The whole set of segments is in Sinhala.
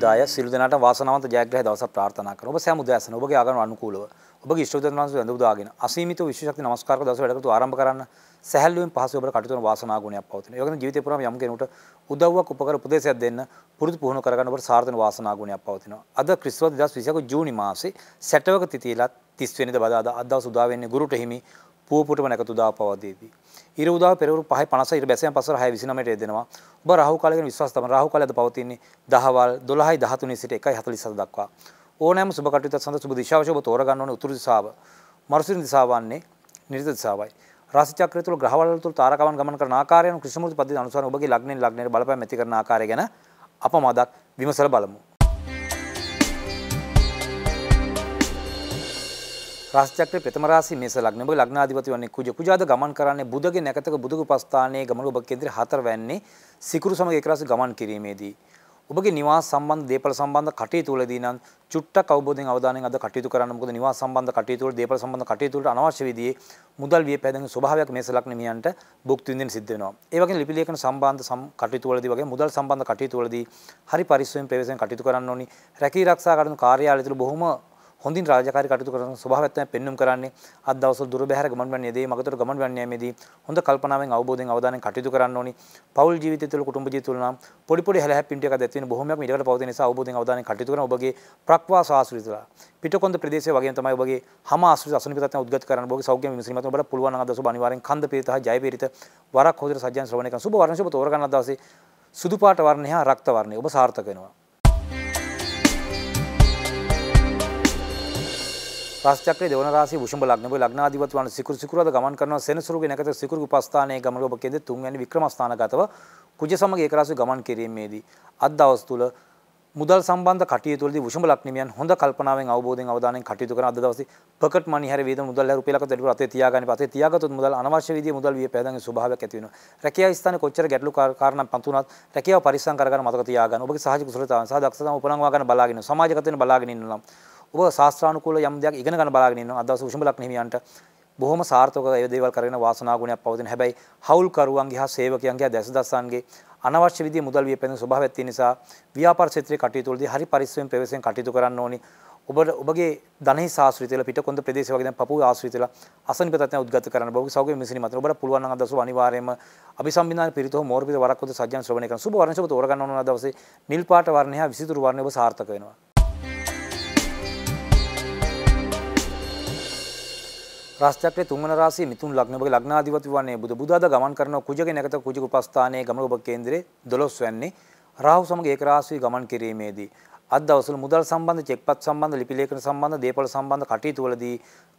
සුද්දාය සිළු දෙනාට වාසනාවන්ත ජයග්‍රහය දවසක් ප්‍රාර්ථනා කරනවා. ඔබ සෑම උදෑසන ඔබගේ ආගමන අනුකූලව ඔබගේ ඉෂ්ටදෙන් වහන්සේ වැඳ උදාගෙන අසීමිත විශ්වශක්ති නමස්කාරක දවස වැඩකටයුතු ආරම්භ කරන්න සැහැල්ලුවෙන් පහසු ඔබට කටයුතු කරන වාසනා ගුණයක් පවතින. ඒ වගේම ජීවිතේ පුරාම යම් කෙනෙකුට උදව්වක් උපකාර උපදේශයක් දෙන්න පුරුදු පුහුණු කරගන්න ඔබට සාර්ථක වාසනා ගුණයක් පවතිනවා. අද ක්‍රිස්තුවස් 2021 ජූනි මාසේ සැටවක තිතියලත් 30 වෙනිදා බදාදා අද දවස් උදා වෙන්නේ ගුරුට හිමි පුවපුටම නැකතු දා පවදේදී. ඉර උදා පෙරවරු 5:50 ඉර බැසයන් පස්වර 6:29ට එදෙනවා. ඔබ රාහු කාලය ගැන විශ්වාස තමයි රාහු කාලයද පවතින්නේ දහවල් 12:13 සිට 1:47 දක්වා. ඕනෑම සුබ කටයුත්තක් සඳහා සුබ දිශාවශ ඔබ තෝරගන්න ඕන උතුරු දිශාව. මරුසිරින් දිශාව වන්නේ නිරිත දිශාවයි. රාශි චක්‍රය තුළ ග්‍රහවල තුළ තාරකාවන් ගමන් කරන ආකාරය අනුව ක්‍රිෂ්ණමූර්ති පද්ධතිය අනුසාරව ඔබගේ ලග්නෙන් ලග්නයට බලපෑම් ඇති කරන ආකාරය ගැන අප මදක් විමසලා බලමු. රාශිචක්‍රයේ ප්‍රථම රාශිය මේස ලග්න. ඔබ ලග්නාධිපති වන්නේ කුජ. කුජාද ගමන් කරන්නේ බුදගේ නැකතක බුදුගු ප්‍රස්ථානයේ ගමන ඔබ කේන්ද්‍රය හතර වැන්නේ සිකුරු සමග ඒක රාශි ගමන් කිරීමේදී. ඔබගේ නිවාස සම්බන්ධ දේපල සම්බන්ධ කටයුතු වලදී නම් චුට්ටක් අවබෝධයෙන් අවධානයෙන් අද කටයුතු කරන්න. මොකද නිවාස සම්බන්ධ කටයුතු වල දේපල සම්බන්ධ කටයුතු වලට අනවශ්‍ය විදිහේ මුදල් වියපෑදෙන ස්වභාවයක් මේස ලග්න මියන්ට භුක්ති විඳින්න සිද්ධ වෙනවා. ඒ වගේම ලිපි ලේඛන සම්බන්ධ කටයුතු වලදී වගේ මුදල් සම්බන්ධ කටයුතු වලදී හරි පරිස්සමෙන් පෙවසෙන් කටයුතු කරන්න ඕනි. රැකී ආරක්ෂා කරන කාර්යාලය තුළ බොහොම හොඳින් රාජකාරී කටයුතු කරන ස්වභාවයක් තමයි පෙන්눔 කරන්නේ. අද දවසවල දුරබැහැර ගමන් වැන්නේදී මගතොට ගමන් වැන්නේමේදී හොඳ කල්පනාවෙන් අවබෝධයෙන් අවධානයෙන් කටයුතු කරන්න ඕනි. පෞල් ජීවිතය තුළ කුටුම්බ ජීවිතය තුළ නම් පොඩි පොඩි හැලහැප්පීම් ටිකක් ඇති වෙන බොහොමයක් ඉඩකට පවතින නිසා අවබෝධයෙන් අවධානයෙන් කටයුතු කරන ඔබගේ ප්‍රක්වාස ආශ්‍රිතලා. පිටකොන්ද ප්‍රදේශයේ වගේම තමයි ඔබගේ හැම ආශ්‍රිත අසනිප තත්ත්වයන් උද්ගත කරන්න ඔබගේ සෞඛ්‍ය විමසීමත් ඔබට පුළුවන් නම් අද සුබ අනිවාර්යෙන් කන්ද පීරිත හා ජය පීරිත වරක් හොදට සජ්ජන් ශ්‍රවණය කරන සුබ වර්ණ සුබ තෝරගන්න අදවසේ සුදු පාට වර්ණය හා රක්ත වර්ණය ඔබ සාර්ථක වෙනවා. රාශිචක්‍රයේ දෙවන රාශිය වුෂඹ ලග්න ඔබේ ලග්නාධිපති වන සිකුරු සිකුරාද ගමන් කරනවා සෙනසුරුගේ නැකත සිකුරු උපස්ථානයේ ගමන ඔබ කියන්නේ තුන්වැනි වික්‍රමස්ථානගතව කුජ සමග ඒක රාශිය ගමන් කිරීමේදී අද දවස් තුල මුදල් සම්බන්ධ කටයුතු වලදී වුෂඹ ලග්නිමියන් හොඳ කල්පනාවෙන් අවබෝධයෙන් අවධානයෙන් කටයුතු කරන අද දවසේ පොකට් මනි හැර වේද මුදල් හැර රුපියලකට වැඩිපුර අතේ තියාගන්න පස්සේ තියාගත්තොත් මුදල් අනවශ්‍ය විදිහේ මුදල් වියපෑදන්ගේ ස්වභාවයක් ඇති වෙනවා රැකියාව ස්ථානයේ කොච්චර ගැටලු කාරණා පන්තුණත් රැකියාව පරිස්සම් කරගන්න මතක තියාගන්න ඔබගේ සහජ කුසලතාවන් සහ දක්ෂතාවන් උපනංවා ගන්න බලාගෙන සමාජගත වෙන බලාගෙන ඉන්නවා ඔබ ශාස්ත්‍රානුකූල යම් දෙයක් ඉගෙන ගන්න බලාගෙන ඉන්නවා. අද දවසේ උෂ්මලක් හිමියන්ට බොහොම සාර්ථකව ඒ දේවල් කරගෙන වාසනාගුණයක් පවතින. හැබැයි හවුල්කරුවන්ගේ හා සේවකයන්ගේ දැසදස්සන්ගේ අනවශ්‍ය විදිහේ මුදල් වියපැන ස්වභාවයක් තියෙන නිසා ව්‍යාපාර ක්ෂේත්‍රයේ කටයුතු වලදී හරි පරිස්සමෙන් ප්‍රවේශයෙන් කටයුතු කරන්න ඕනි. ඔබට ඔබගේ ධනෙහි ආශ්‍රිතලා පිටකොන්ද ප්‍රදේශ වගේ දැන් පපුවේ ආශ්‍රිතලා අසනීප තත්ත්වයන් උද්ගත කරන්න බෝගේ සෞගේ මිසිනි මතර ඔබට පුළුවන් නම් අද දවසේ අනිවාර්යයෙන්ම අபிසම්බින්දාන පිරිතෝ මෝරපිත වරක් උද සජ්ජන් ශ්‍රවණය කරන සුබ වර්ණශ ඔබ තෝරගන්න ඕන දවසේ නිල් පාට වර්ණය හා විසිතුරු වර්ණය ඔබ සාර්ථක වෙනවා. රාශිචක්‍රයේ තුන්වන රාශිය මිතුන් ලග්න ඔබගේ ලග්නාධිපති වන්නේ බුදු බුදාද ගමන් කරන කුජගේ නැකත කුජක උපස්ථානයේ ගමන ඔබ කේන්දරේ 12 වෙනි රාහු සමග ඒක රාශිය ගමන් කිරීමේදී අද දවසවල මුදල් සම්බන්ධ චෙක්පත් සම්බන්ධ ලිපි ලේඛන සම්බන්ධ දේපල සම්බන්ධ කටයුතු වලදී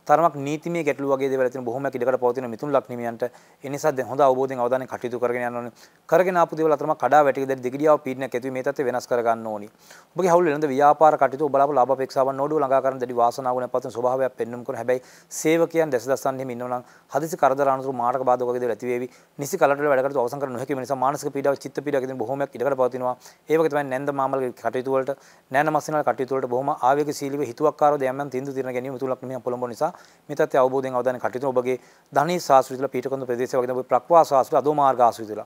තරමක් නීතිමය ගැටලු වගේ දේවල් තියෙන බොහොමයක් ඉඩකට පවතින මිතුන් ලක්නිමියන්ට ඒ නිසා දැන් හොඳ අවබෝධයෙන් අවධානයෙන් කටයුතු කරගෙන යන්න ඕනේ. කරගෙන ආපු දේවල් අතරම කඩා වැටි දෙරි දෙගිඩියාව පීඩනයක් ඇති මේ තත්ත්වය වෙනස් කර ගන්න ඕනේ. ඔබගේ හවුල් වෙනද ව්‍යාපාර කටයුතු ඔබලාපු ලාභ අපේක්ෂාවන් නෝඩුව ළඟා කරන දැඩි වාසනාවුණක් පවතින ස්වභාවයක් පෙන්වුම් කරන හැබැයි සේවකයන් දැසදස්සන් හිමි ඉන්නවා නම් හදිසි කරදර අනතුරු මාර්ග බාධක වගේ දේවල් ඇති වේවි. නිසි කලට වැඩ කරතු අවසන් කර නොහැකි නිසා මානසික පීඩාව චිත්ත පීඩාව කියන බොහොමයක් ඉඩකට පවතිනවා. ඒ වගේ තමයි නැන්ද මාමලගේ කටයුතු වලට නැන මස්සිනල් කටයුතු වලට බොහොම ආවේගශීලීව හිතුවක්කාරව දෙයක්ම තින්දු తీරන ගැනීම තුලක් නිමිය පොළඹ නිසා කරලා මේ තත්ත්වය අවබෝධයෙන් අවධානය කටයුතු ඔබගේ ධනී සාස්ෘතිල පීඨකොන්ද ප්‍රදේශය වගේ ඔබ ප්‍රක්වා සාස්ෘතිල අදෝමාර්ග ආස්ෘතිල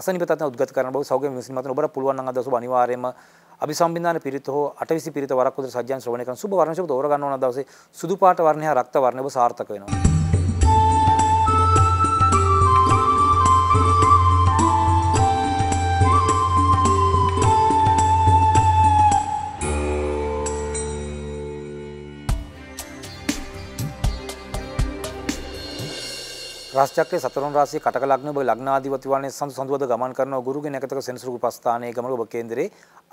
අසනීප තත්ත්වය උද්ගත කරන බව සෞඛ්‍ය මිනිස් මතන ඔබට පුළුවන් නම් අද සුබ අනිවාර්යයෙන්ම අභිසම්බින්දාන පිරිත හෝ අටවිසි පිරිත වරක් උදේ සජ්ජන් ශ්‍රවණය කරන සුබ වර්ණශබ තෝරගන්න ඕන දවසේ සුදු පාට වර්ණය හා රක්ත වර්ණය ඔබ සාර්ථක වෙනවා රාශි චක්‍රයේ සතරවන රාශියේ කටක ලග්න ඔබ ලග්නාධිපති වන්නේ සඳු සඳුවද ගමන් කරන ගුරුගේ නැකතක සෙනසුරු උපස්ථානයේ ගමන ඔබ කේන්දරේ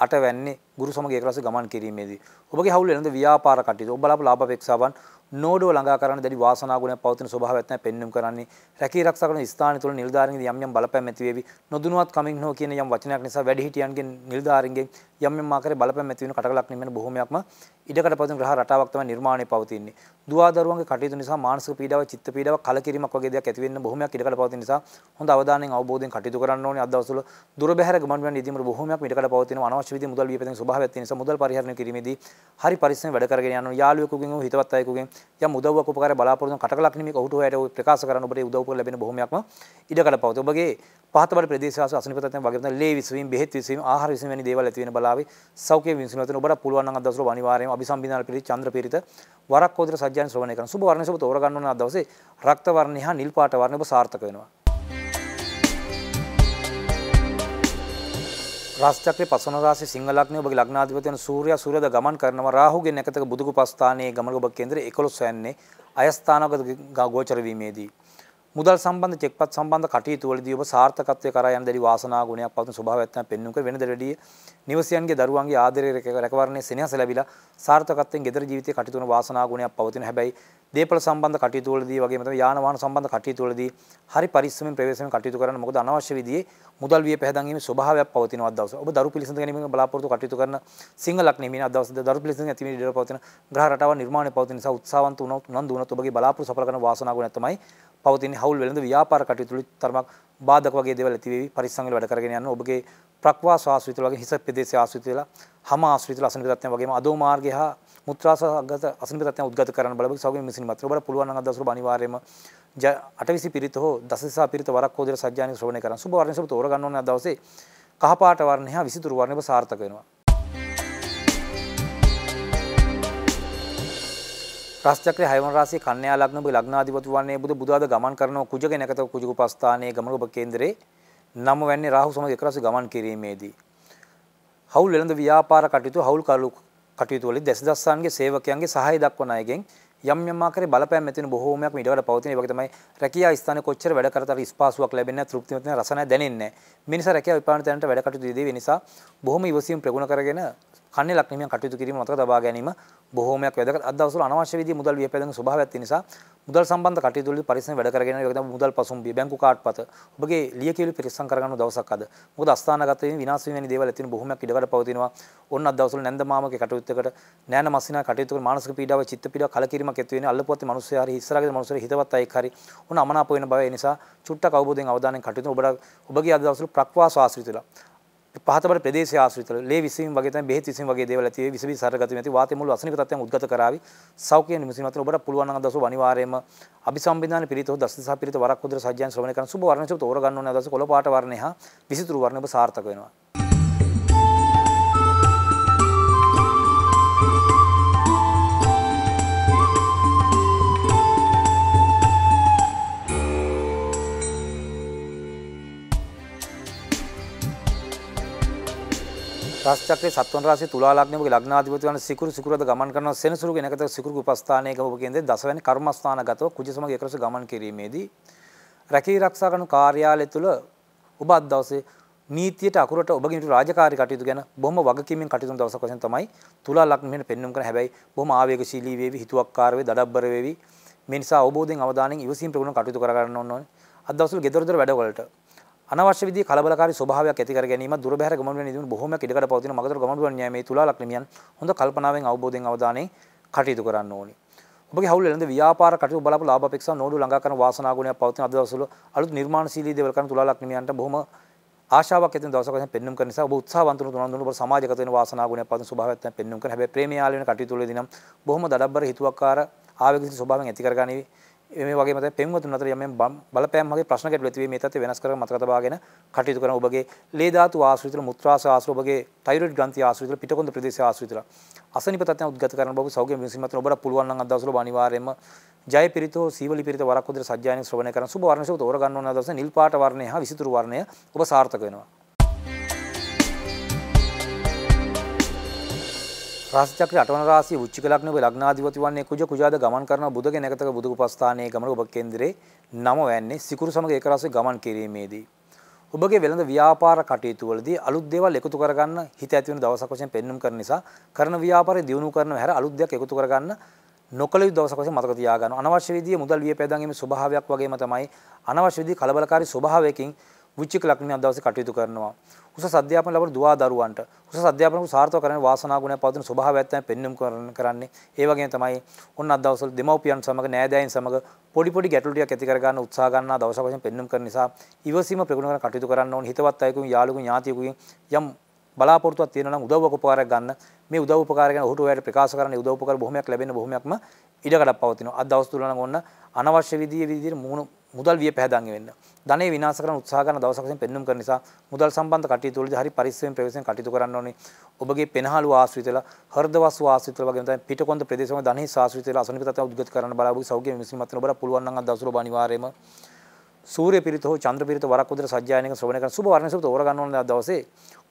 අටවැන්නේ ගුරු සමග ඒක රාශි ගමන් කිරීමේදී ඔබගේ හවුල වෙනද ව්‍යාපාර කටයුතු ඔබ බලාපොරොත්තු ලාභ අපේක්ෂාවන් නෝඩෝ ළඟා කරන දැඩි වාසනා ගුණයක් පවතින ස්වභාවයක් නැත්නම් පෙන්වුම් කරන්නේ රැකී ආරක්ෂා කරන ස්ථාන තුළ නිලධාරීන්ගේ යම් යම් බලපෑම් ඇති වේවි නොදුනුවත් කමින් හෝ කියන යම් වචනයක් නිසා වැඩිහිටියන්ගෙන් නිලධාරීන්ගෙන් යම් යම් ආකාරයේ බලපෑම් ඇති වෙන කටකලක් නිමෙන බොහොමයක්ම ඉඩකට පවතින ග්‍රහ රටාවක් තමයි නිර්මාණය පවතින්නේ දුවා දරුවන්ගේ කටයුතු නිසා මානසික පීඩාව චිත්ත පීඩාව කලකිරීමක් වගේ දෙයක් ඇති වෙන්න බොහොමයක් ඉඩකට පවතින නිසා හොඳ අවධානයෙන් අවබෝධයෙන් කටයුතු කරන්න ඕනේ අද දවස්වල දුර බැහැර ගමන් වන ඉදීමර බොහොමයක් ඉඩකට පවතින අනවශ්‍ය විදිහේ මුදල් වියපැදින ස්වභාවයක් තියෙන නිසා මුදල් පරිහරණය කිරීමේදී හරි පරිස්සමෙන් වැඩ කරගෙන යන්න ඕනේ යාළුවෙකුගෙන් හෝ හිතවත් අයෙකුගෙන් යම් උදව්වක් උපකාර බලාපොරොත්තු කටකලක් නෙමෙයි ඔහුට ඔයාට ප්‍රකාශ කරන්න ඔබට උදව් කරලා ලැබෙන බොහොමයක්ම ඉඩකඩ පවතී. ඔබගේ පහතබර ප්‍රදේශවාස අසනිපතයන් වගේ තමයි ලේ විසවීම, බෙහෙත් විසවීම, ආහාර විසවීම වැනි දේවල් ඇති වෙන බලාවේ සෞඛ්‍ය විසවීම වෙන ඔබට පුළුවන් නම් අද දවසේ අනිවාර්යයෙන්ම අபிසම්බිදාන පිළිච්ඡ චන්ද්‍ර පීරිත වරක් කෝදර සජ්ජායන ශ්‍රවණය කරන සුබ වර්ණය ඔබ තෝරගන්න ඕන අද දවසේ රක්ත වර්ණය හා නිල් පාට වර්ණය ඔබ සාර්ථක වෙනවා. රාශිචක්‍රයේ පසවන රාශි සිංහ ලග්නයේ ඔබගේ ලග්නාධිපති වෙන සූර්යා සූර්යද ගමන් කරනවා රාහුගෙන් එකතක බුදුකුපස්ථානයේ ගමන ඔබ කේන්දර 11 යන්නේ අයස්ථානගත ගෝචර වීමේදී මුදල් සම්බන්ධ චෙක්පත් සම්බන්ධ කටයුතු වලදී ඔබ සාර්ථකත්වයේ කරා යන දැඩි වාසනා ගුණයක් පවතින ස්වභාවයක් තමයි පෙන්වුම් කර වෙනද වැඩිය නිවසියන්ගේ දරුවන්ගේ ආදරය රැකවරණයේ සෙනෙහස ලැබිලා සාර්ථකත්වයෙන් ගෙදර ජීවිතයේ කටයුතු වන වාසනා ගුණයක් පවතින හැබැයි දේපල සම්බන්ධ කටයුතු වලදී වගේම තමයි යාන වාහන සම්බන්ධ කටයුතු වලදී හරි පරිස්සමෙන් ප්‍රවේශමෙන් කටයුතු කරන්න මොකද අනවශ්‍ය විදිහේ මුදල් විය පැහැදන් වීමේ ස්වභාවයක් පවතිනවා අද දවස. ඔබ දරු පිළිසඳ ගැනීමෙන් බලාපොරොත්තු කටයුතු කරන සිංහලක් නෙමෙයි අද දවස දරු පිළිසඳ ඇතිවීම ඉඩ පවතින ග්‍රහ රටාව නිර්මාණය පවතින නිසා උත්සාහවන්ත වුණොත් උනන්දු වුණොත් ඔබගේ බලාපොරොත්තු සඵල කරන වාසනා ගුණයක් තමයි පවතින හවුල් වෙළඳ ව්‍යාපාර කටයුතු වල තරමක් බාධක වගේ දේවල් ඇති වෙවි පරිස්සම් වල වැඩ කරගෙන යන්න ඔබගේ ප්‍රක්වාස ආශ්‍රිත වගේ හිස ප්‍රදේශ ආශ්‍රිත වෙලා හම ආශ්‍රිත ලසන ප්‍රත්‍යයන් වගේම අදෝ මාර්ගය හා මුත්‍රාසගත අසනිපතත්ය උද්ගත කරන බල සෞගේ මිසින් මත ඔබට පුළුවන් නම් අදසුර අනිවාර්යයෙන්ම අටවිසි පිරිත හෝ දසදසා පිරිත වරක් හෝ දෙර සජ්ජානි ශ්‍රවණය කරන් සුබ වර්ණ සුබ තෝරගන්න ඕන දවසේ කහපාට වර්ණය හා විසිතුරු වර්ණය ඔබ සාර්ථක වෙනවා ත්‍රස්චක්‍රයේ හයවන රාශියේ කන්‍යා ලග්නඹ ලග්නාධිපති වන්නේ බුදු බුදාද ගමන් කරන කුජගෙන එකත කුජු උපස්ථානයේ ගමන ඔබ කේන්දරේ නම වෙන්නේ රාහු සමග එකරස ගමන් කිරීමේදී හවුල් වෙළඳ ව්‍යාපාර කටයුතු හවුල් කළු කටයුතු වලින් දැසදස්සන්ගේ සේවකයන්ගේ සහාය දක්වන අයගෙන් යම් යම් ආකාරයේ බලපෑම් ඇතින බොහෝමයක් මීට වඩා පවතින. ඒ වගේ තමයි රැකියා ස්ථානයේ කොච්චර වැඩ කරත් අර ස්පාසුවක් ලැබෙන්නේ නැහැ, තෘප්තිමත් නැහැ, රස නැහැ දැනෙන්නේ නැහැ. මේ නිසා රැකියා විපාකන තැනට වැඩ කටයුතු දෙදී වෙනසා බොහොම ඉවසීම ප්‍රගුණ කරගෙන කන්නේ ලක්නිමියන් කටයුතු කිරීම මතක තබා ගැනීම බොහෝමයක් වැදගත්. අද දවස්වල අනවශ්‍ය විදිහේ මුදල් ව්‍යාපාරයෙන් ස්වභාවයක් තියෙන නිසා මුදල් සම්බන්ධ කටයුතු වලදී පරිස්සම් වැඩ කරගෙන යනවා. ඒක මුදල් පසුම්බිය බැංකු කාඩ්පත ඔබගේ ලියකියවිලි පරිස්සම් කරගන්න දවසක් අද. මොකද අස්ථානගත වීම විනාශ වීම වැනි දේවල් ඇතින බොහෝමයක් ඉඩකඩ පවතිනවා. ඔන්න අද දවස්වල නැන්ද මාමගේ කටයුත්තකට නෑන මස්සිනා කටයුතු වල මානසික පීඩාව චිත්ත පීඩාව කලකිරීමක් ඇති වෙන්නේ අල්ලපුවත් මිනිස්සු හරි ඉස්සරහගේ මිනිස්සු හිතවත් අයෙක් හරි ඔන්න අමනාප වෙන බව ඒ නිසා චුට්ටක් අවබෝධයෙන් අවධානයෙන් කටයුතු ඔබට ඔබගේ අද දවස්වල ප්‍රක්වාස ආශ්‍රිත වෙලා පහතබට ප්‍රදේශ ආශ්‍රිතව ලේ විසීම් වගේ තමයි බෙහෙත් විසීම් වගේ දේවල් ඇති වෙයි විස විස සරගති නැති වාතය මුළු අසනික තත්ත්වයන් උද්ගත කරાવી සෞඛ්‍ය නිමුසින් අතර ඔබට පුළුවන් නම් දසෝ අනිවාර්යයෙන්ම අபிසම්බිදාන පිරිතෝ දස දස පිරිත වරක් උදර සජ්ජයන් ශ්‍රවණය කරන සුබ වර්ණචුත තෝර ගන්න ඕන දස කොළ පාට වර්ණය හා විසිතුරු වර්ණය ඔබ සාර්ථක වෙනවා රාශිචක්‍රයේ සත්වන රාශියේ තුලා ලග්නෙම ලග්නාධිපති වන සිකුරු සිකුරද ගමන් කරන සෙනසුරුගේ නැකත සිකුරු උපස්ථානයක ඔබ කියන්නේ දසවැනි කර්මස්ථානගතව කුජ සමග එකලස ගමන් කිරීමේදී රැකී ආරක්ෂා කරන කාර්යාලය තුල ඔබ අද දවසේ නීතියට අකුරට ඔබගේ යුතු රාජකාරී කටයුතු ගැන බොහොම වගකීමෙන් කටයුතු කරන දවසක් වශයෙන් තමයි තුලා ලග්නෙම පෙන්වුම් කරන හැබැයි බොහොම ආවේගශීලී වේවි හිතුවක්කාර වේ දඩබ්බර වේවි මේ නිසා අවබෝධයෙන් අවධානයෙන් ඉවසීම් ප්‍රගුණ කටයුතු කර ගන්න ඕනේ අද දවසවල ගෙදර දොර වැඩ වලට අනවශ්‍ය විදිහේ කලබලකාරී ස්වභාවයක් ඇති කර ගැනීම දුරබැහැර ගමන් වෙන නිදුණු බොහෝමයක් ඉඩකඩ පවතින මගතොට ගමන් වන න්‍යායමේ තුලාලක් නිමියන් හොඳ කල්පනාවෙන් අවබෝධයෙන් අවධානයෙන් කටයුතු කරන්න ඕනි. ඔබගේ හවුල් එළඳ ව්‍යාපාර කටයුතු බලාපොරොත්තු ලාභ අපේක්ෂා නෝඩු ළඟා කරන වාසනාගුණයක් පවතින අද දවස්වල අලුත් නිර්මාණශීලී දේවල් කරන තුලාලක් නිමියන්ට බොහොම ආශාවක් ඇතින දවසක වශයෙන් පෙන්눔 කරන නිසා ඔබ උත්සාහවන්ත වුණු තුනන් දුන්න ඔබ සමාජගත වෙන වාසනාගුණයක් පවතින ස්වභාවයක් තමයි පෙන්눔 කරන්නේ. හැබැයි ප්‍රේමය ආලවන කටයුතු වලදී නම් බොහොම දඩබ්බර හිතුවක්කාර ආවේගිත ස්වභාවයෙන් ඇති කරගනිවි. මේ වගේ මත පෙන්වතුන් අතර යම් බලපෑම් වගේ ප්‍රශ්න ගැටලු ඇති වී මේ තත්ත්වය වෙනස් කර මතක තබාගෙන කටයුතු කරන ඔබගේ ලේ ධාතු ආශ්‍රිතල මුත්‍රාශය ආශ්‍රිත ඔබගේ තයිරොයිඩ් ග්‍රන්ථි ආශ්‍රිතල පිටකොන්ද ප්‍රදේශය ආශ්‍රිතල අසනීප තත්ත්වයන් උද්ගත කරන බව සෞඛ්‍ය විසීමත් ඔබට පුළුවන් නම් අද දවසවල ඔබ අනිවාර්යයෙන්ම ජය පිරිතෝ සීවලි පිරිත වරක් උදේ සජ්ජායන ශ්‍රවණය කරන සුබ වර්ණශෝ තෝරා ගන්න ඕන දවසේ නිල් පාට වර්ණය හා විසිතුරු වර්ණය ඔබ සාර්ථක වෙනවා රාශිචක්‍ර අටවන රාශිය වෘශ්චික ලග්න ඔබ ලග්නාධිපති වන්නේ කුජ කුජාද ගමන් කරන බුදගෙන එකතක බුදු උපස්ථානයේ ගමන ඔබ කේන්දරේ නම වෑන්නේ සිකුරු සමග ඒක රාශිය ගමන් කිරීමේදී ඔබගේ වෙළඳ ව්‍යාපාර කටයුතු වලදී අලුත් දේවල් එකතු කරගන්න හිත ඇති වෙන දවසක් වශයෙන් පෙන්눔 කරන නිසා කරන ව්‍යාපාරය දියුණු කරන හැර අලුත් දෙයක් එකතු කරගන්න නොකළ යුතු දවසක් වශයෙන් මතක තියාගන්න අනවශ්‍ය විදිය මුදල් වියපෑදම් ගැනීම ස්වභාවයක් වගේම තමයි අනවශ්‍ය විදිය කලබලකාරී ස්වභාවයකින් වෘශ්චික ලග්නියක් දවසේ කටයුතු කරනවා උසස් අධ්‍යාපන ලබන දුවා දරුවන්ට උසස් අධ්‍යාපනක සාර්ථක කරගෙන වාසනා ගුණයක් පවතින ස්වභාවයක් තමයි පෙන්වුම් කරන්නේ. ඒ වගේම තමයි ඔන්න අද දවස්වල දෙමව්පියන් සමග නෑදෑයන් සමග පොඩි පොඩි ගැටලු ටිකක් ඇති කර ගන්න උත්සාහ ගන්නා දවස වශයෙන් පෙන්වුම් කරන නිසා ඉවසීම ප්‍රගුණ කරන කටයුතු කරන්න ඕන හිතවත් අයකුගෙන් යාළුවෙකුගෙන් ඥාතියෙකුගෙන් යම් බලාපොරොත්තුවක් තියෙනවා නම් උදව්වක් උපකාරයක් ගන්න මේ උදව් උපකාරය ගැන ඔහුට ඔයාලට ප්‍රකාශ කරන්න උදව් උපකාර බොහොමයක් ලැබෙන බොහොමයක්ම ඉඩකඩක් පවතිනවා අද දවස් තුල නම් ඔන්න අනවශ්‍ය විදිය විදියට මුහුණු මුදල් විය පැහැදන්ගේ වෙන්න. ධනේ විනාශ කරන උත්සාහ කරන දවසක වශයෙන් පෙන්눔 කරන නිසා මුදල් සම්බන්ධ කටයුතු වලදී හරි පරිස්සමෙන් ප්‍රවේශයෙන් කටයුතු කරන්න ඕනේ. ඔබගේ පෙනහළු ආශ්‍රිතලා, හෘදවස්තු ආශ්‍රිතලා වගේ නැත්නම් පිටකොන්ද ප්‍රදේශවල ධනේ ආශ්‍රිතලා අසනික තත්ත්වය උද්ගත කරන්න බලාපොරොත්තු සෞඛ්‍ය මිනිසුන්වත් ඔබලා පුළුවන් නම් අද දවසවල අනිවාර්යයෙන්ම සූර්ය පිරිත හෝ චන්ද්‍ර පිරිත වරක් උදේ සජ්ජායනයක ශ්‍රවණය කරන සුබ වර්ණ සුබ තෝරගන්න ඕන දවසේ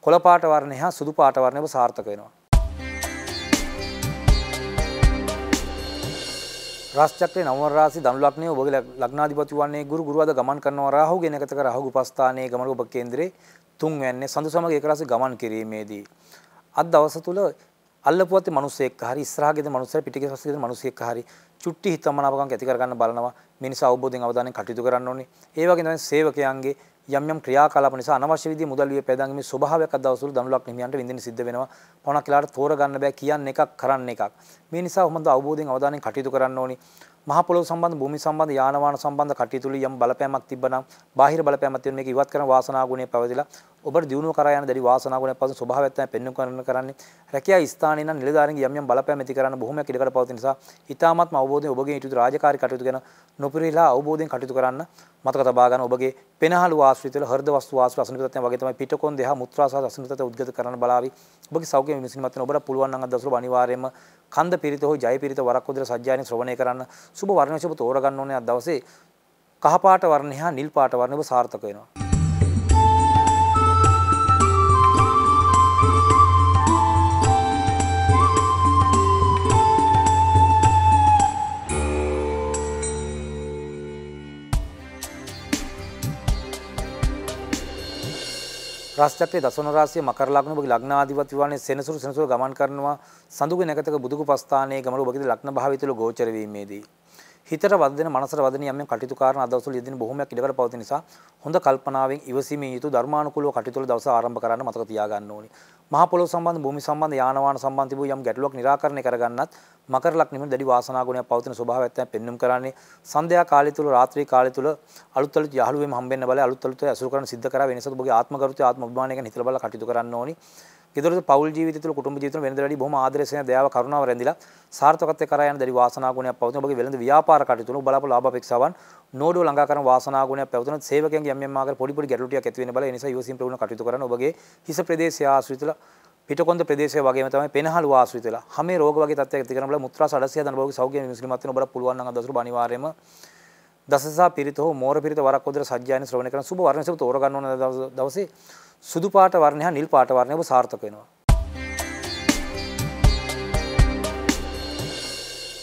කොළ පාට වර්ණය හා සුදු පාට වර්ණයම සාර්ථක වෙනවා. රාශිචක්‍රේ නවම රාශි ධනු ලග්නයේ ඔබගේ ලග්නාධිපති වන්නේ ගුරු ගුරුවද ගමන් කරනවා රාහුගේ නැකත කර රාහු උපස්ථානයේ ගමන ඔබ කේන්දරේ තුන්වැන්නේ සඳු සමග ඒක රාශි ගමන් කිරීමේදී අද දවස තුල අල්ලපුවත් මිනිස්සෙක් හරි ඉස්සරහගේද මිනිස්සර පිටිගේ රාශියේද මිනිස්සෙක් හරි චුට්ටි හිතමනාපකම් ඇති කරගන්න බලනවා මිනිස් අවබෝධයෙන් අවධානයෙන් කටයුතු කරන්න ඕනේ ඒ වගේ තමයි සේවකයන්ගේ යම් යම් ක්‍රියාකලාප නිසා අනවශ්‍ය විදිහේ මුදල් වියපෑදීමේ ස්වභාවයක් අද දවස්වල දනුලක් නිමියන්ට විඳින්න සිද්ධ වෙනවා. පොණක් කියලාට තෝරගන්න බෑ කියන්න එකක් කරන්න එකක්. මේ නිසා හොඳ අවබෝධයෙන් අවධානයෙන් කටයුතු කරන්න ඕනි. මහ පොළොව සම්බන්ධ භූමි සම්බන්ධ යානවාන සම්බන්ධ කටයුතු වල යම් බලපෑමක් තිබ්බනම් බාහිර බලපෑමක් තියෙන මේක ඉවත් කරන වාසනා ගුණය පැවතිලා ඔබට දියුණුව කරා යන දැඩි වාසනා ගුණයක් පසු ස්වභාවයක් තමයි පෙන්වු කරන කරන්නේ රැකියා ස්ථානයේ නම් නිලධාරීන්ගේ යම් යම් බලපෑම් ඇති කරන බොහොමයක් ඉඩකඩ පවතින නිසා ඊ타මාත්ම අවබෝධයෙන් ඔබගේ ඊටු රාජකාරී කටයුතු ගැන නොපිරිලා අවබෝධයෙන් කටයුතු කරන්න මතක තබා ගන්න ඔබගේ පෙනහළු ආශ්‍රිත වල හෘද වස්තු ආශ්‍රිත අසනිපතත්වයන් වගේ තමයි පිටකොන් දෙහා මුත්‍රා සහ අසනිපතත්ව උද්ගත කරන බලාවි ඔබගේ සෞඛ්‍ය විමසීමත් වෙන ඔබට පුළුවන් නම් අදසර අනිවාර්යයෙන්ම කන්ද පිරිත හෝ ජය පිරිත වරක් උදල සජ්ජායන ශ්‍රවණය කරන්න සුබ වර්ණය සුබ තෝරගන්න ඕනේ අද දවසේ කහ පාට වර්ණය හා නිල් පාට වර්ණය ඔබ සාර්ථක වෙනවා රාශිචක්‍රයේ දසවන රාශිය මකර ලග්න ඔබගේ ලග්නාධිපති වන්නේ සෙනසුරු සෙනසුරු ගමන් කරනවා සඳුගේ නැකතක බුදුකු පස්ථානයේ ගමන ඔබගේ ලග්න භාවය තුළ ගෝචර වීමේදී හිතට වදන මනසට වදන යම් කටයුතු කාරණා අදවසවල යෙදෙන බොහොමයක් ඉඩකඩ පවතින නිසා හොඳ කල්පනාවෙන් ඉවසීමේ යුතු ධර්මානුකූලව කටයුතු වල දවස ආරම්භ කරන්න මතක තියාගන්න ඕනි. මහා පොළොව සම්බන්ධ භූමි සම්බන්ධ යානවාන සම්බන්ධ තිබූ යම් ගැටලුවක් නිරාකරණය කරගන්නත් මකර ලග්නෙම දැඩි වාසනා ගුණයක් පවතින ස්වභාවයක් තමයි පෙන්눔 කරන්නේ. සන්ධ්‍යා කාලය තුල රාත්‍රී කාලය තුල අලුත් අලුත් යහළුවෙම හම්බෙන්න බලය අලුත් අලුත් ඇසුරු කරන සිද්ධ කරා වෙනසත් ඔබගේ ආත්මගරුත්‍ය ආත්ම අභිමානය ගැන හිතලා බලලා කටයුතු කරන්න ඕනි. ගෙදරද පවුල් ජීවිතය තුළ කුටුම්බ ජීවිතවල වෙනද වැඩි බොහොම ආදරය සෙනෙහ දයාව කරුණාව රැඳිලා සාර්ථකත්වයට කරා යන දැඩි වාසනා ගුණයක් පවතින ඔබගේ වෙළඳ ව්‍යාපාර කටයුතු වල බලාපොරොත්තු ලාභ අපේක්ෂාවන් නෝඩුව ළඟා කරන වාසනා ගුණයක් පැවතුන සේවකයන්ගේ යම් යම් ආකාර පොඩි පොඩි ගැටලු ටිකක් ඇති වෙන බල ඒ නිසා යෝසින් ප්‍රවුණ කටයුතු කරන ඔබගේ හිස ප්‍රදේශය ආශ්‍රිතලා පිටකොන්ද ප්‍රදේශය වගේම තමයි පෙනහළු ආශ්‍රිත වෙලා හැම රෝග වගේ තත්ත්වයක් ඇති කරන බල මුත්‍රා සඩසිය දන බෝගේ සෞඛ්‍ය මිනිස්ලිමත් වෙන ඔබට පුළුවන් නම් අදසුරු අනිවාර්යයෙන්ම දසසා පිරිත හෝ මෝර පිරිත වරක් උදේට සජ්ජායන ශ්‍රවණය කරන සුබ වර්ණසෙ තෝර ගන්න ඕන දවසේ සුදු පාට වර්ණය හා නිල් පාට වර්ණය ඔබ සාර්ථක වෙනවා.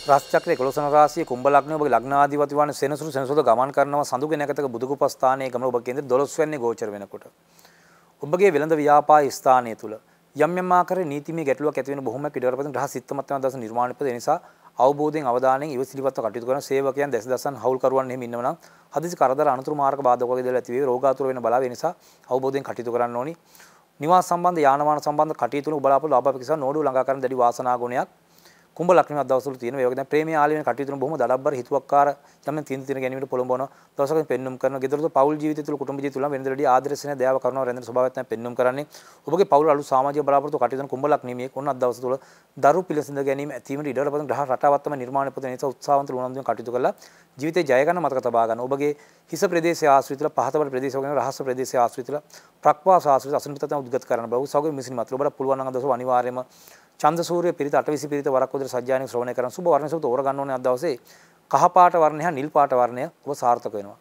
රාශි චක්‍රයේ 11 රාශියේ කුම්භ ලග්නය ඔබගේ ලග්නාධිපති වන සෙනසුරු සෙනසුද ගමන් කරනවා සඳුගෙන එකතක බුදුකුප ස්ථානයේ ගමන ඔබ කේන්ද්‍ර 12 වෙනි ගෝචර වෙනකොට. ඔබගේ වෙළඳ ව්‍යාපාර ස්ථානය තුල යම් යම් ආකාරයේ නීතිමය ගැටලුවක් ඇති වෙන බොහොමයක් ඉඩකඩපතින් රහසිත්තමත් වෙන දවස නිර්මාණපද ඒ නිසා අවබෝධයෙන් අවධානයෙන් ඉවසිලිපත්ව කටයුතු කරන සේවකයන් දැසදසන් හවුල්කරුවන් එහෙම ඉන්නව නම් හදිසි කරදර අනතුරු මාර්ග බාධක වගේ දේවල් ඇති වෙයි රෝගාතුර වෙන බලාව ඒ නිසා අවබෝධයෙන් කටයුතු කරන්න ඕනි නිවාස සම්බන්ධ යානවාන සම්බන්ධ කටයුතු වල බලාපොරොත්තු ලාභ අපේක්ෂා නෝඩු ළඟා කරන දැඩි වාසනා ගුණයක් කුඹ ලක්ෂණයක් දවසවල තියෙන මේ වගේ දැන් ප්‍රේමයේ ආලය වෙන කටයුතු බොහොම දඩබ්බර හිතුවක්කාර තමයි තින් තින ගැනීමට පොළඹවන දවසකින් පෙන්눔 කරන ගෙදරද පෞල් ජීවිතය තුළ කුටුම්බ ජීවිතය තුළ වෙනදලදී ආදර්ශනීය දයාව කරුණාව රැඳෙන ස්වභාවයත් තමයි පෙන්눔 කරන්නේ ඔබගේ පෞල් අලු සමාජීය බලාපොරොත්තු කටයුතු කුඹ ලක්ෂණීමේ කොන්න අද දවස තුළ දරු පිළිසඳ ගැනීම ඇතිවීමට ඉඩ ලබන ග්‍රහ රටාවක් තමයි නිර්මාණය පොත නිසා උත්සාහවන්ත ලුණන්දුන් කටයුතු කළා ජීවිතේ ජය ගන්න මතක තබා ගන්න ඔබගේ හිස ප්‍රදේශය ආශ්‍රිතල පහතබර ප්‍රදේශය වගේ රහස් ප්‍රදේශය ආශ්‍රිතල ප්‍රක්වාස ආශ්‍රිත අසුනිතතම උද්ගත කරන බව සෞගේ මිසින් මතල ඔබට පුළුවන් නම් අද දවස අනිවාර්යයෙන්ම චන්දසූර්ය පිරිත අටවිසි පිරිත වරක් උදේ සජ්ජායනික ශ්‍රවණය කරන සුබ වර්ණ සුබ තෝරගන්න ඕනේ අද දවසේ කහ පාට වර්ණය හා නිල් පාට වර්ණය ඔබ සාර්ථක වෙනවා.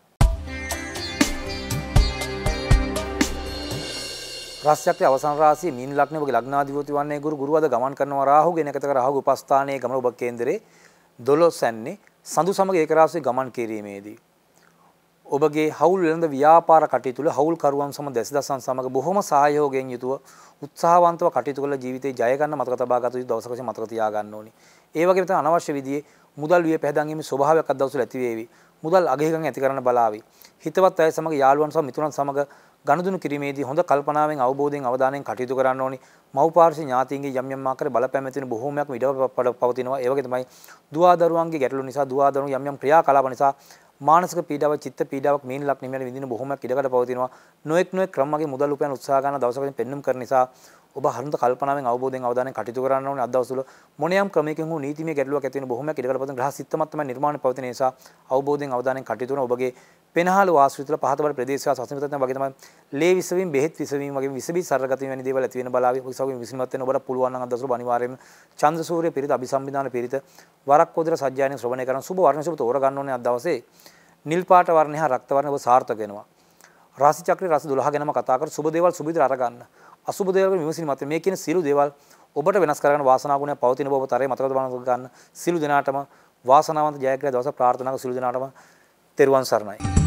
රස්යක්ති අවසන් රාශිය මීන ලග්නේ ඔබගේ ලග්නාධිපති වන්නේ ගුරු ගුරුවද ගමන් කරනවා රාහුගෙන එකත කර රාහු උපස්ථානයේ ගමන ඔබ කේන්දරේ 12 සැන්නේ සඳු සමග ඒක රාශිය ගමන් කිරීමේදී ඔබගේ හවුල් වෙළඳ ව්‍යාපාර කටයුතු තුළ හවුල්කරුවන් සම දැසිදසන් සමග බොහොම සහයෝගයෙන් යුතුව උත්සාහවන්තව කටයුතු කරලා ජීවිතේ ජය ගන්න මතක තබා ගත යුතු දවසක වශයෙන් මතක තියා ගන්න ඕනි. ඒ වගේම තමයි අනවශ්‍ය විදිහේ මුදල් විය පැහැදන් ගැනීම ස්වභාවයක් අද දවසවල ඇති වේවි. මුදල් අගහිකම් ඇති කරන්න බලාවි. හිතවත් අය සමග යාළුවන් සහ මිතුරන් සමග ගනුදෙනු කිරීමේදී හොඳ කල්පනාවෙන් අවබෝධයෙන් අවධානයෙන් කටයුතු කරන්න ඕනි. මව්පාර්ශ්ව ඥාතීන්ගේ යම් යම් ආකාරයේ බලපෑම් ඇති වෙන බොහෝමයක් ඉඩ පවතිනවා. ඒ වගේ තමයි දුවා දරුවන්ගේ ගැටලු නිසා දුවා දරුවෝ යම් යම් ක්‍රියාකලාප නිසා මානසික පීඩාව චිත්ත පීඩාවක් මේන් ලක් නිමයට විඳින බොහොමයක් ඉඩකට පවතිනවා නොඑක් නොඑක් ක්‍රම මගේ මුදල් උපයන උත්සාහ ගන්න දවසකින් පෙන්නුම් කරන නිසා ඔබ හරිද කල්පනාවෙන් අවබෝධයෙන් අවධානයෙන් කටයුතු කරන්න ඕනේ අද දවස්වල මොනියම් ක්‍රමයකින් හෝ නීතිමය ගැටලුවක් ඇති වෙන බොහොමයක් ඉඩකඩපතන ග්‍රහ සිත්තමත් තමයි නිර්මාණය පවතින නිසා අවබෝධයෙන් අවධානයෙන් කටයුතු කරන ඔබගේ පෙනහළු ආශ්‍රිතල පහතවර ප්‍රදේශවා සසමිතන වගේ තමයි ලේ විසවීම බෙහෙත් විසවීම වගේ විසබී සරගතිය වැනි දේවල් ඇති වෙන බලාවි ඔක්සෝගෙන් විසීමත් වෙන ඔබට පුළුවන් නම් අද දවස්වල අනිවාර්යයෙන්ම චන්ද්‍ර සූර්ය පිරිත අභිසම්බිදාන පිරිත වරක් කොදර සජ්ජායන ශ්‍රවණය කරන සුබ වර්ණ සුබ තෝර ගන්න ඕනේ අද දවසේ නිල් පාට වර්ණය හා රක්ත වර්ණය ඔබ සාර්ථක වෙනවා රාශි චක්‍රය රාශි 12 ගැනම කතා කර සුබ දේවල් සුබිද අරගන්න අසුබ දේවල් විමසීම මත මේ කියන සියලු දේවල් ඔබට වෙනස් කරගන්න වාසනාවුණේ පවතින බව තරේ මතකද බලන්න ගන්න සියලු දිනාටම වාසනාවන්ත ජයග්‍රහ දවස ප්‍රාර්ථනා කරන සියලු දිනාටම තෙරුවන් සරණයි